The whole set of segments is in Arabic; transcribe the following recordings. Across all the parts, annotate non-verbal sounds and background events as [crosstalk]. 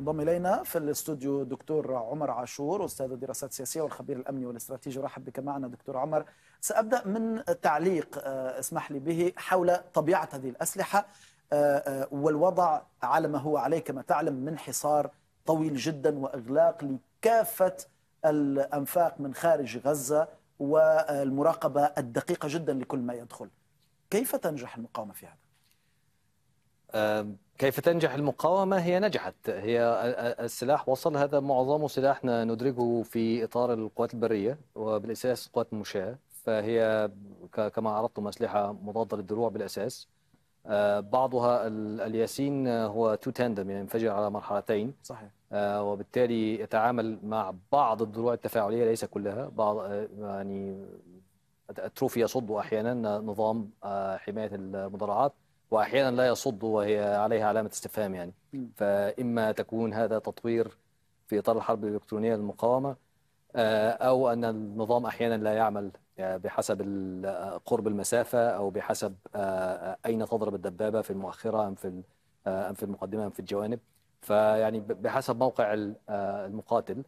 انضم الينا في الاستوديو دكتور عمر عاشور استاذ الدراسات السياسيه والخبير الامني والاستراتيجي رحب بك معنا دكتور عمر سابدا من تعليق آه، اسمح لي به حول طبيعه هذه الاسلحه آه، آه، والوضع على ما هو عليه كما تعلم من حصار طويل جدا واغلاق لكافه الانفاق من خارج غزه والمراقبه الدقيقه جدا لكل ما يدخل كيف تنجح المقاومه في هذا كيف تنجح المقاومة هي نجحت هي السلاح وصل هذا معظمه سلاح ندرجه في إطار القوات البرية وبالأساس قوات المشاة فهي كما عرضتم أسلحة مضادة للدروع بالأساس بعضها الياسين هو تو تاندم يعني ينفجر على مرحلتين صحيح وبالتالي يتعامل مع بعض الدروع التفاعليه ليس كلها بعض يعني التروفي يصد احيانا نظام حمايه المدرعات واحيانا لا يصد وهي عليها علامه استفهام يعني فاما تكون هذا تطوير في اطار الحرب الالكترونيه للمقاومه آه، او ان النظام احيانا لا يعمل آه، بحسب آه، قرب المسافه او بحسب اين تضرب الدبابه في المؤخره ام في ام في المقدمه ام في الجوانب فيعني بحسب موقع المقاتل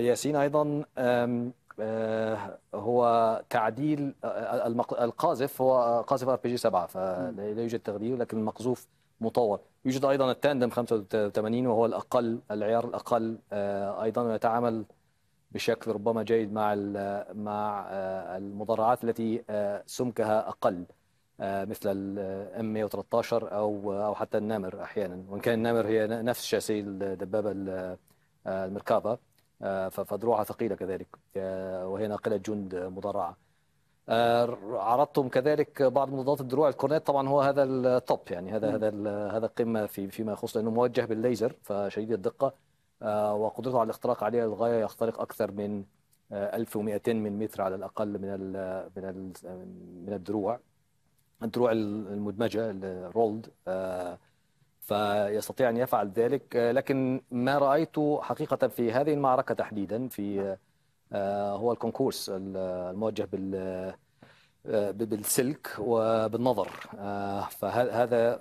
ياسين ايضا آه، هو تعديل آه، القاذف هو آه، قاذف ار بي جي 7 فلا يوجد تغيير لكن المقذوف مطور يوجد ايضا التاندم 85 وهو الاقل العيار الاقل ايضا ويتعامل بشكل ربما جيد مع مع المدرعات التي سمكها اقل مثل الام 113 او او حتى النمر احيانا وان كان النمر هي نفس شاسيه الدبابه المركابه آه، فدروعها ثقيلة كذلك آه، وهي ناقلة جند مدرعة آه، عرضتم كذلك بعض مضادات الدروع الكورنيت طبعا هو هذا التوب يعني هذا هذا هذا القمه في فيما يخص لانه موجه بالليزر فشديد الدقه وقدرته على الاختراق عليها للغايه يخترق اكثر من 1200 من متر على الاقل من الـ من الـ من الدروع الدروع المدمجه الرولد فيستطيع أن يفعل ذلك آه، لكن ما رايت حقيقة في هذه المعركة تحديدا في آه، هو الكونكورس الموجه بال آه، بالسلك وبالنظر فهذا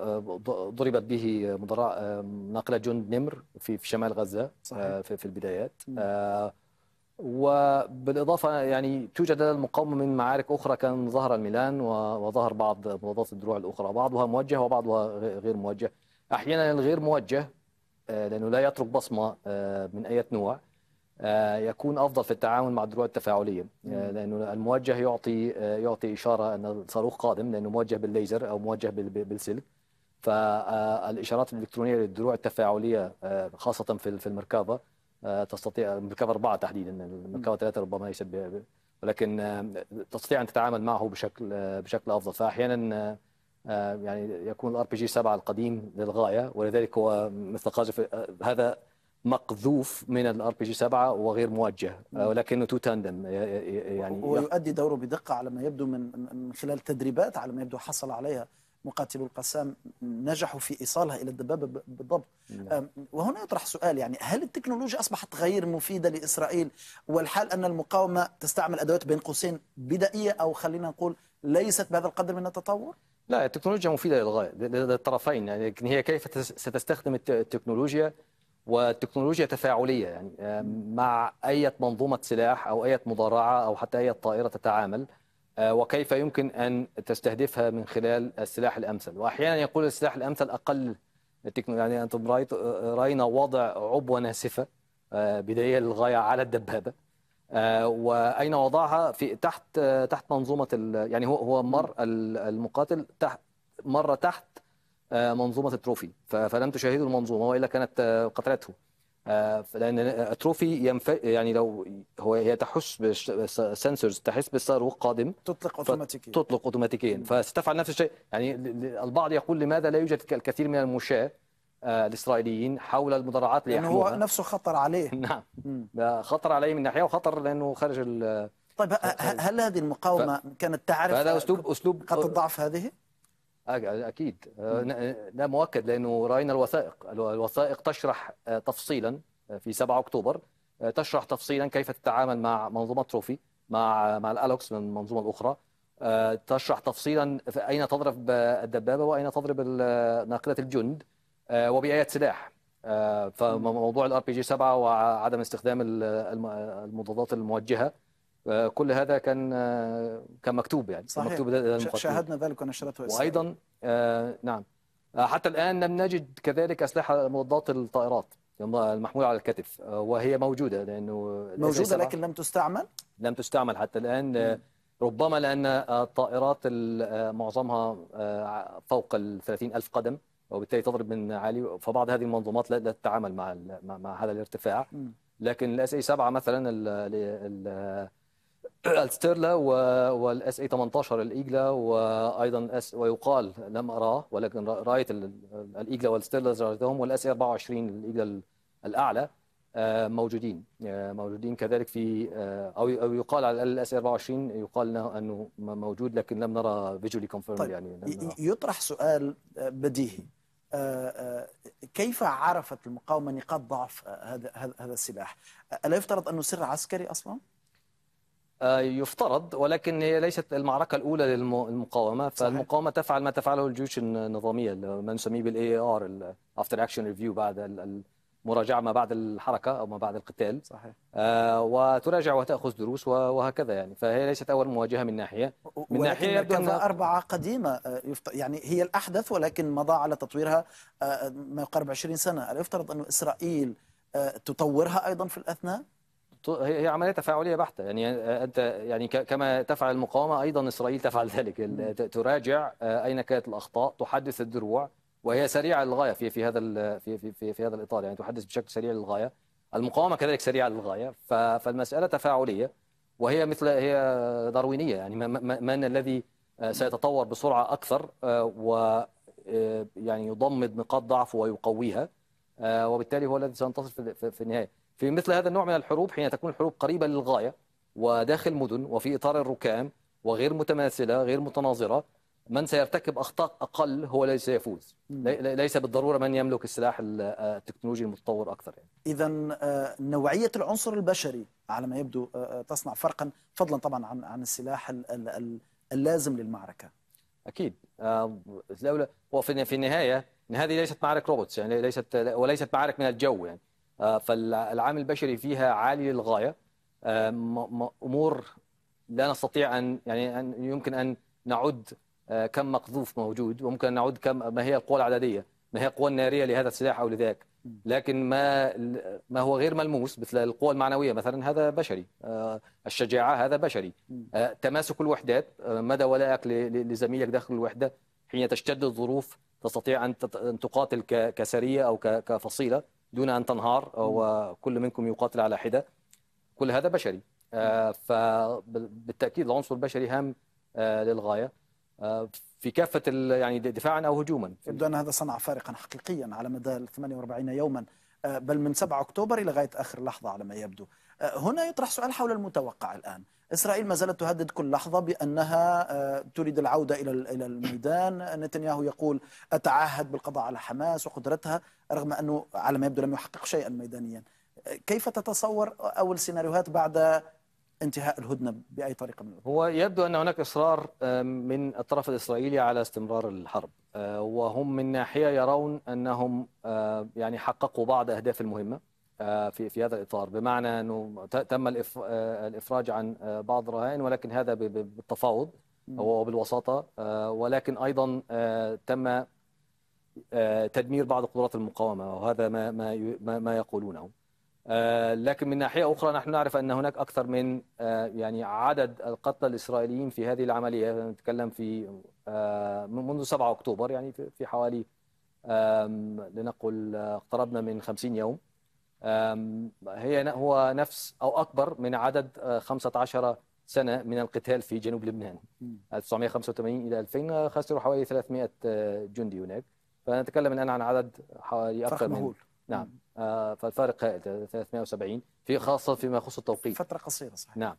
ضربت به مدراء ناقلة جند نمر في شمال غزة صحيح. في البدايات وبالإضافة يعني توجد المقاومة من معارك أخرى كان ظهر الميلان وظهر بعض مضادات الدروع الأخرى بعضها موجه وبعضها غير موجه احيانا الغير موجه آه، لانه لا يترك بصمه آه، من اي نوع آه، يكون افضل في التعامل مع الدروع التفاعليه لانه الموجه يعطي يعطي اشاره ان الصاروخ قادم لانه موجه بالليزر او موجه بالسلك فالاشارات الالكترونيه للدروع التفاعليه خاصه في في المركبه تستطيع المركبه اربعه تحديدا المركبه ثلاثه ربما ليست ولكن تستطيع ان تتعامل معه بشكل بشكل افضل فاحيانا آه، يعني يكون الار بي جي 7 القديم للغايه ولذلك هو مثل قاذف آه، هذا مقذوف من الار بي جي 7 وغير موجه آه، ولكنه تو تاندم يعني ويؤدي دوره بدقه على ما يبدو من من خلال تدريبات على ما يبدو حصل عليها مقاتلو القسام نجحوا في ايصالها الى الدبابه بالضبط نعم. وهنا يطرح سؤال يعني هل التكنولوجيا اصبحت غير مفيده لاسرائيل والحال ان المقاومه تستعمل ادوات بين قوسين بدائيه او خلينا نقول ليست بهذا القدر من التطور؟ لا التكنولوجيا مفيدة للغاية للطرفين يعني هي كيف ستستخدم التكنولوجيا والتكنولوجيا تفاعلية يعني آه، مع أي منظومة سلاح أو أي مضارعة أو حتى أي طائرة تتعامل آه، وكيف يمكن أن تستهدفها من خلال السلاح الأمثل وأحيانا يقول السلاح الأمثل أقل يعني أنتم آه، رأينا وضع عبوة ناسفة بدائية للغاية على الدبابة آه، واين وضعها في تحت آه، تحت منظومه يعني هو هو مر المقاتل تحت مر تحت آه، منظومه التروفي فلم تشاهده المنظومه والا كانت قتلته لان التروفي ينف... يعني لو هو هي تحس بالسنسورز تحس بالصاروخ قادم تطلق اوتوماتيكيا تطلق اوتوماتيكيا فستفعل نفس الشيء يعني البعض يقول لماذا لا يوجد الكثير من المشاه آه، الاسرائيليين حول المدرعات اللي يعني هو نفسه خطر عليه [laughs] نعم ده خطر عليه من ناحيه وخطر لانه خارج ال طيب هل هذه المقاومه ف... كانت تعرف هذا اسلوب اسلوب خط الضعف هذه؟ اكيد آه، آه، لا مؤكد لانه راينا الوثائق الوثائق تشرح تفصيلا في 7 اكتوبر تشرح تفصيلا كيف تتعامل مع منظومه تروفي مع مع الالوكس من المنظومه الاخرى تشرح تفصيلا اين تضرب الدبابه واين تضرب ناقله الجند آه، وبايات سلاح آه، فموضوع الار بي جي 7 وعدم استخدام المضادات الموجهه آه، كل هذا كان كان مكتوب يعني صحيح. مكتوب شاهدنا ذلك ونشرته اسرائيل وايضا نعم حتى الان لم نجد كذلك اسلحه مضادات الطائرات المحموله على الكتف وهي موجوده لانه موجوده لكن لم تستعمل لم تستعمل حتى الان م. ربما لان الطائرات معظمها فوق ال 30 ألف قدم وبالتالي تضرب من عالي فبعض هذه المنظومات لا تتعامل مع مع هذا الارتفاع لكن الاس اي 7 مثلا الستيرلا والاس اي 18 الايجلا وايضا ويقال لم اراه ولكن رايت الايجلا والستيرلا زرتهم والاس اي 24 الايجلا الاعلى آه، موجودين آه، موجودين كذلك في آه، او او يقال على الاقل الاس 24 يقال انه موجود لكن لم نرى فيجولي كونفيرم طيب يعني يطرح سؤال بديهي كيف عرفت المقاومه نقاط ضعف هذا هذا السلاح؟ الا يفترض انه سر عسكري اصلا؟ يفترض ولكن هي ليست المعركة الأولى للمقاومة فالمقاومة تفعل ما تفعله الجيوش النظامية ما نسميه بالاي ار الافتر اكشن ريفيو بعد مراجعة ما بعد الحركة أو ما بعد القتال صحيح آه وتراجع وتأخذ دروس وهكذا يعني فهي ليست أول مواجهة من ناحية من ناحية يبدو أن أربعة قديمة آه، يعني هي الأحدث ولكن مضى على تطويرها آه، ما يقارب 20 سنة ألا يفترض أن إسرائيل آه، تطورها أيضا في الأثناء؟ هي عملية تفاعلية بحتة يعني أنت يعني كما تفعل المقاومة أيضا إسرائيل تفعل ذلك تراجع أين كانت الأخطاء تحدث الدروع وهي سريعه للغايه في في هذا في في في, في هذا الاطار يعني تحدث بشكل سريع للغايه المقاومه كذلك سريعه للغايه فالمساله تفاعليه وهي مثل هي داروينيه يعني من الذي آه، سيتطور بسرعه اكثر آه، و آه، يعني يضمد نقاط ضعفه ويقويها وبالتالي هو الذي سينتصر في النهايه في مثل هذا النوع من الحروب حين تكون الحروب قريبه للغايه وداخل مدن وفي اطار الركام وغير متماثله غير متناظره من سيرتكب اخطاء اقل هو الذي سيفوز ليس بالضروره من يملك السلاح آه، التكنولوجي المتطور اكثر يعني. اذا آه، نوعيه العنصر البشري على ما يبدو آه، تصنع فرقا فضلا طبعا عن عن السلاح اللازم للمعركه اكيد لولا هو في النهايه ان هذه ليست معارك روبوتس يعني ليست وليست معارك من الجو يعني فالعامل البشري فيها عالي للغايه امور لا نستطيع ان يعني أن يمكن ان نعد آه، كم مقذوف موجود وممكن نعود كم ما هي القوى العدديه ما هي القوى الناريه لهذا السلاح او لذاك لكن ما ما هو غير ملموس مثل القوى المعنويه مثلا هذا بشري آه، الشجاعه هذا بشري آه، تماسك الوحدات مدى ولائك لزميلك داخل الوحده حين تشتد الظروف تستطيع ان تقاتل كسريه او كفصيله دون ان تنهار وكل منكم يقاتل على حده كل هذا بشري فبالتاكيد العنصر البشري هام للغايه آه، في كافه يعني دفاعا او هجوما يبدو ان هذا صنع فارقا حقيقيا على مدى 48 يوما آه، بل من 7 اكتوبر الى غايه اخر لحظه على ما يبدو آه، هنا يطرح سؤال حول المتوقع الان اسرائيل ما زالت تهدد كل لحظه بانها تريد العوده الى الى الميدان نتنياهو يقول اتعهد بالقضاء على حماس وقدرتها رغم انه على ما يبدو لم يحقق شيئا ميدانيا كيف تتصور اول سيناريوهات بعد انتهاء الهدنه باي طريقه من الطرق. هو يبدو ان هناك اصرار من الطرف الاسرائيلي على استمرار الحرب آه، وهم من ناحيه يرون انهم آه، يعني حققوا بعض اهداف المهمه آه، في في هذا الاطار بمعنى انه تم الافراج عن بعض الرهائن ولكن هذا بالتفاوض وبالوساطه ولكن ايضا تم تدمير بعض قدرات المقاومه وهذا ما ما ما يقولونه آه، لكن من ناحية أخرى نحن نعرف أن هناك أكثر من آه، يعني عدد القتلى الإسرائيليين في هذه العملية نتكلم في آه، منذ 7 أكتوبر يعني في حوالي لنقل اقتربنا من 50 يوم هي هو نفس أو أكبر من عدد 15 سنة من القتال في جنوب لبنان 1985 إلى 2000 خسروا حوالي 300 جندي هناك فنتكلم الآن عن عدد حوالي أكثر من نعم آه، فالفارق هائل 370 في خاصه فيما يخص التوقيت فتره قصيره صحيح نعم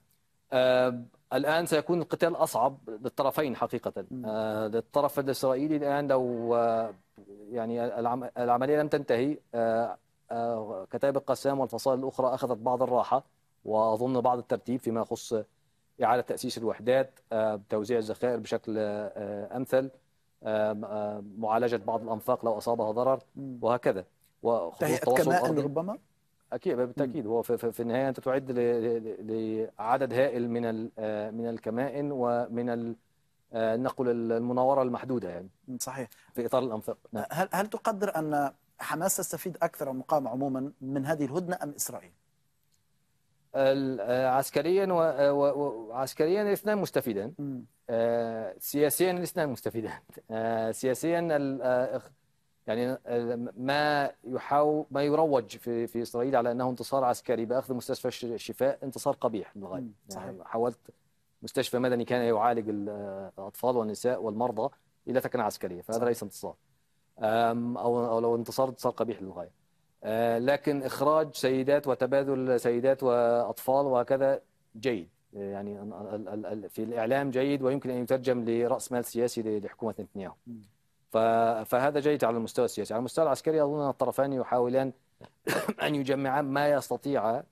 آه الان سيكون القتال اصعب للطرفين حقيقه آه للطرف الاسرائيلي الان لو آه يعني العم العمليه لم تنتهي آه آه كتائب القسام والفصائل الاخرى اخذت بعض الراحه واظن بعض الترتيب فيما يخص اعاده تاسيس الوحدات آه توزيع الذخائر بشكل آه, آه، امثل معالجه بعض الانفاق لو اصابها ضرر وهكذا وخطوط التواصل الارضي ربما اكيد بالتاكيد هو في, النهايه انت تعد لعدد هائل من آه، من الكمائن ومن آه، نقل المناوره المحدوده يعني صحيح في اطار الانفاق نعم. آه، هل هل تقدر ان حماس تستفيد اكثر المقاومه عموما من هذه الهدنه ام اسرائيل؟ عسكريا وعسكريا الاثنان مستفيدان سياسيا الاثنان مستفيدان سياسيا يعني آه، ما يحاول ما يروج في في اسرائيل على انه انتصار عسكري باخذ مستشفى الشفاء انتصار قبيح للغايه يعني حولت مستشفى مدني كان يعالج آه، الاطفال والنساء والمرضى الى تكنه عسكريه فهذا ليس انتصار او او لو انتصار انتصار قبيح للغايه لكن اخراج سيدات وتبادل سيدات واطفال وهكذا جيد آه، يعني في الاعلام جيد ويمكن ان يترجم لراس مال سياسي لحكومه نتنياهو فهذا جيد على المستوى السياسي على المستوى العسكري أظن أن الطرفان يحاولان [clears throat] أن يجمعا ما يستطيعا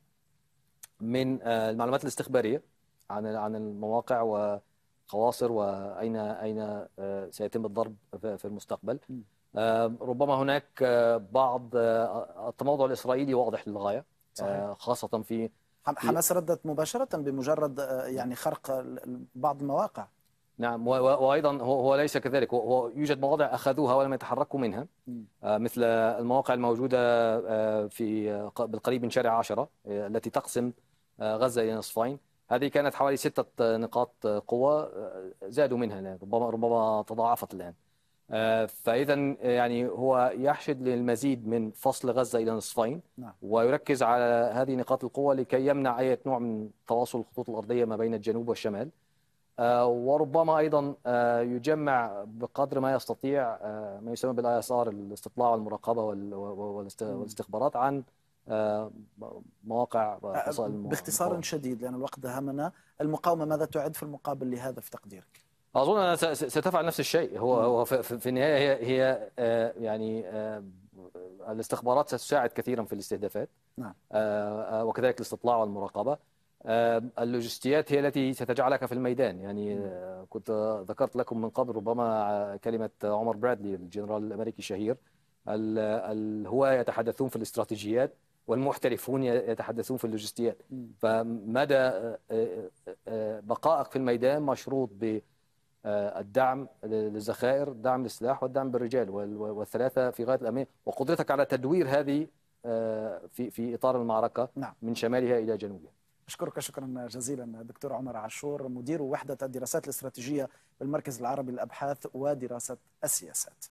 من آه، المعلومات الاستخبارية عن عن المواقع و خواصر واين اين آه، سيتم الضرب في المستقبل آه، ربما هناك بعض التموضع الاسرائيلي واضح للغايه صحيح. خاصه في حماس ردت مباشره بمجرد يعني خرق بعض المواقع نعم وايضا هو ليس كذلك هو يوجد مواضع اخذوها ولم يتحركوا منها آه، مثل المواقع الموجوده آه، في آه، بالقريب من شارع 10 التي تقسم غزه الى نصفين هذه كانت حوالي ستة نقاط قوة زادوا منها الآن ربما ربما تضاعفت الآن فإذا يعني هو يحشد للمزيد من فصل غزة إلى نصفين نعم. ويركز على هذه نقاط القوة لكي يمنع أي نوع من تواصل الخطوط الأرضية ما بين الجنوب والشمال آه، وربما ايضا آه، يجمع بقدر ما يستطيع آه، ما يسمى بالاي اس ار الاستطلاع والمراقبه والاستخبارات عن مواقع باختصار المقاومة. شديد لان الوقت دهمنا المقاومه ماذا تعد في المقابل لهذا في تقديرك اظن انها ستفعل نفس الشيء هو هو في النهايه هي هي يعني الاستخبارات ستساعد كثيرا في الاستهدافات نعم وكذلك الاستطلاع والمراقبه آه، اللوجستيات هي التي ستجعلك في الميدان يعني آه، كنت ذكرت لكم من قبل ربما كلمة عمر برادلي الجنرال الأمريكي الشهير هو يتحدثون في الاستراتيجيات والمحترفون يتحدثون في اللوجستيات فمدى آه، بقائك في الميدان مشروط ب الدعم للذخائر الدعم للسلاح والدعم بالرجال والثلاثه في غايه الاهميه وقدرتك على تدوير هذه في في اطار المعركه نعم. من شمالها الى جنوبها أشكرك شكرا جزيلا دكتور عمر عاشور مدير وحدة الدراسات الاستراتيجية بالمركز العربي للأبحاث ودراسة السياسات